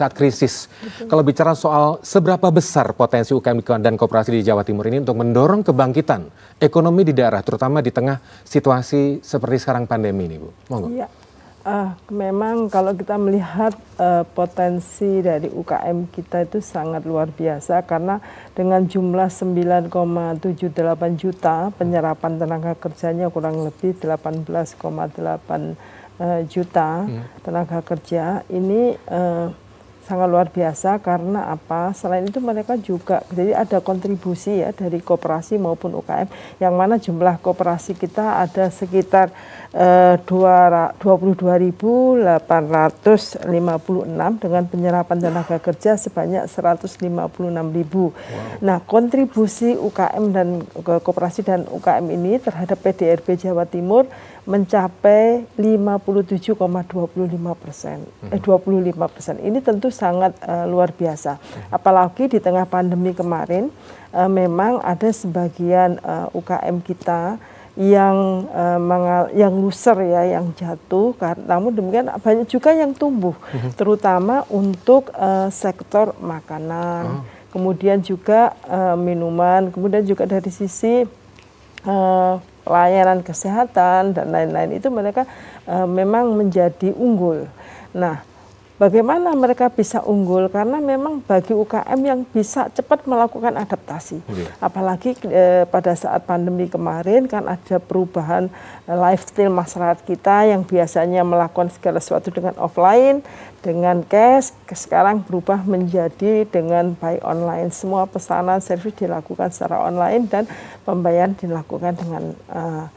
saat krisis. Betul. Kalau bicara soal seberapa besar potensi UKM dan kooperasi di Jawa Timur ini untuk mendorong kebangkitan ekonomi di daerah, terutama di tengah situasi seperti sekarang pandemi ini, Bu. Monggo. Iya. Uh, memang kalau kita melihat uh, potensi dari UKM kita itu sangat luar biasa karena dengan jumlah 9,78 juta penyerapan tenaga kerjanya kurang lebih 18,8 eh, juta hmm. tenaga kerja ini uh, sangat luar biasa karena apa? Selain itu mereka juga jadi ada kontribusi ya dari koperasi maupun UKM yang mana jumlah koperasi kita ada sekitar eh, 22.856 dengan penyerapan tenaga kerja sebanyak 156.000. Wow. Nah, kontribusi UKM dan eh, koperasi dan UKM ini terhadap PDRB Jawa Timur mencapai 57,25 persen, hmm. eh 25 persen. Ini tentu sangat uh, luar biasa. Apalagi di tengah pandemi kemarin, uh, memang ada sebagian uh, eh, UKM kita yang uh, mengal yang loser ya yang jatuh namun demikian banyak juga yang tumbuh mhm. terutama untuk uh, sektor makanan oh. kemudian juga uh, minuman kemudian juga dari sisi uh, layanan kesehatan dan lain-lain itu mereka uh, memang menjadi unggul nah Bagaimana mereka bisa unggul karena memang bagi UKM yang bisa cepat melakukan adaptasi. Okay. Iya. Apalagi e, pada saat pandemi kemarin kan ada perubahan eh, lifestyle masyarakat kita yang biasanya melakukan segala sesuatu dengan offline, dengan cash, sekarang berubah menjadi dengan buy online. Semua pesanan servis dilakukan secara online dan pembayaran dilakukan dengan e,